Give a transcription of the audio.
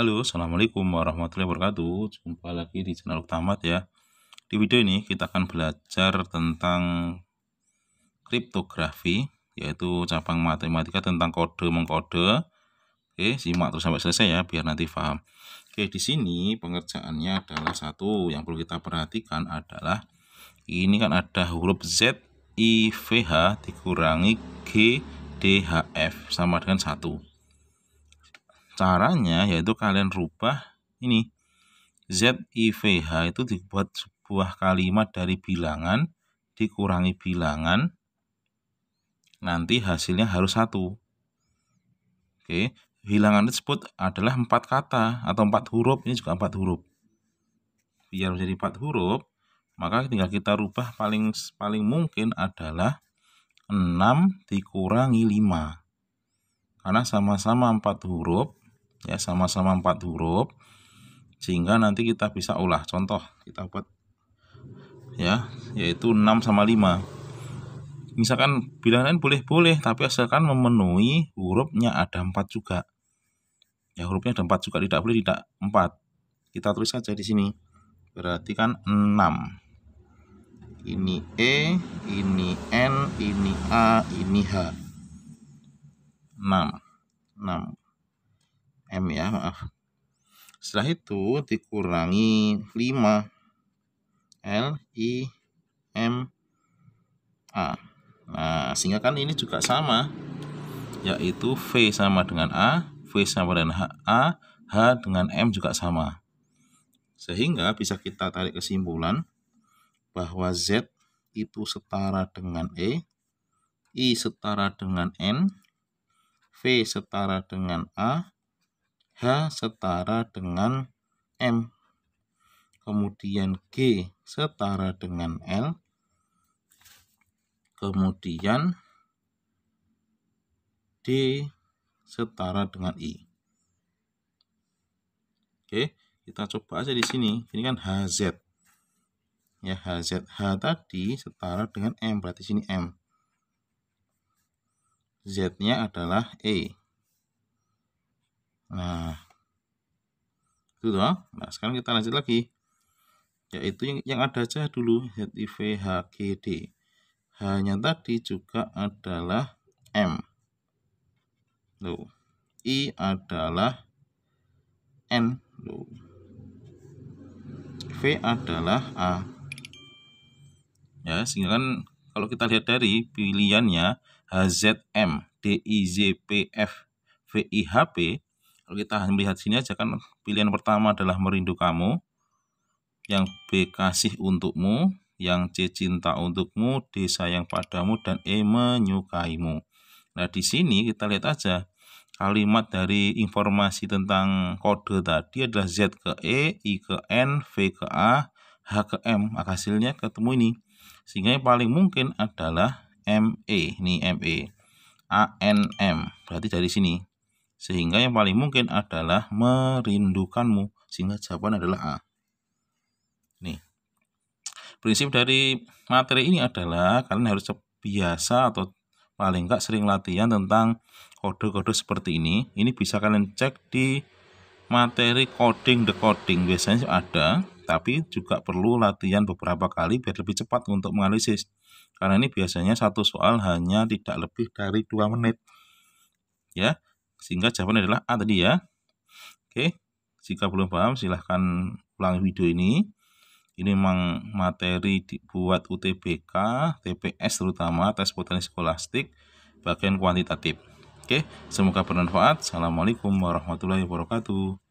Halo, Assalamualaikum warahmatullahi wabarakatuh Jumpa lagi di channel Tamat ya Di video ini kita akan belajar tentang kriptografi Yaitu cabang matematika tentang kode-mengkode Oke, simak terus sampai selesai ya biar nanti paham Oke, di sini pengerjaannya adalah satu Yang perlu kita perhatikan adalah Ini kan ada huruf Z, I, V, H dikurangi G, D, H, F sama dengan satu Caranya yaitu kalian rubah ini ZIVH itu dibuat sebuah kalimat dari bilangan dikurangi bilangan nanti hasilnya harus satu. Oke, bilangan tersebut adalah empat kata atau empat huruf ini juga empat huruf. Biar menjadi empat huruf, maka tinggal kita rubah paling paling mungkin adalah 6 dikurangi 5. Karena sama-sama empat huruf, ya sama-sama empat huruf sehingga nanti kita bisa olah contoh kita buat ya yaitu 6 sama 5 misalkan bilangan boleh-boleh tapi asalkan memenuhi hurufnya ada 4 juga ya hurufnya ada 4 juga tidak boleh tidak 4 kita tulis saja di sini berarti kan 6 ini E ini N ini A ini H 6 6 M ya maaf setelah itu dikurangi 5 L I M A nah sehingga kan ini juga sama yaitu V sama dengan A V sama dengan H, A H dengan M juga sama sehingga bisa kita tarik kesimpulan bahwa Z itu setara dengan E I setara dengan N V setara dengan A, H setara dengan M. Kemudian G setara dengan L. Kemudian D setara dengan I. Oke, kita coba aja di sini. Ini kan HZ. Ya, h tadi setara dengan M, berarti sini M. Z-nya adalah E. Nah, itu doang. Nah, sekarang kita lanjut lagi. Yaitu yang, yang ada aja dulu, HIV, HGD. Hanya tadi juga adalah M. Loh. I adalah N. Loh. V adalah A. Ya, sehingga kan kalau kita lihat dari pilihannya HZM, DIZPF, VIHP, kalau kita melihat sini aja kan pilihan pertama adalah merindu kamu, yang B kasih untukmu, yang C cinta untukmu, D sayang padamu dan E menyukaimu. Nah, di sini kita lihat aja kalimat dari informasi tentang kode tadi adalah Z ke E, I ke N, V ke A, H ke M. Maka nah, hasilnya ketemu ini. Sehingga yang paling mungkin adalah ME. Ini ME. A, N, M. Berarti dari sini. Sehingga yang paling mungkin adalah merindukanmu. Sehingga jawaban adalah A. Nih. Prinsip dari materi ini adalah kalian harus biasa atau paling enggak sering latihan tentang kode-kode seperti ini. Ini bisa kalian cek di materi coding the coding biasanya ada, tapi juga perlu latihan beberapa kali biar lebih cepat untuk menganalisis. Karena ini biasanya satu soal hanya tidak lebih dari dua menit. Ya, sehingga jawabannya adalah A tadi ya. Oke, jika belum paham silahkan ulangi video ini. Ini memang materi dibuat UTBK, TPS terutama, tes potensi skolastik, bagian kuantitatif. Oke, semoga bermanfaat. Assalamualaikum warahmatullahi wabarakatuh.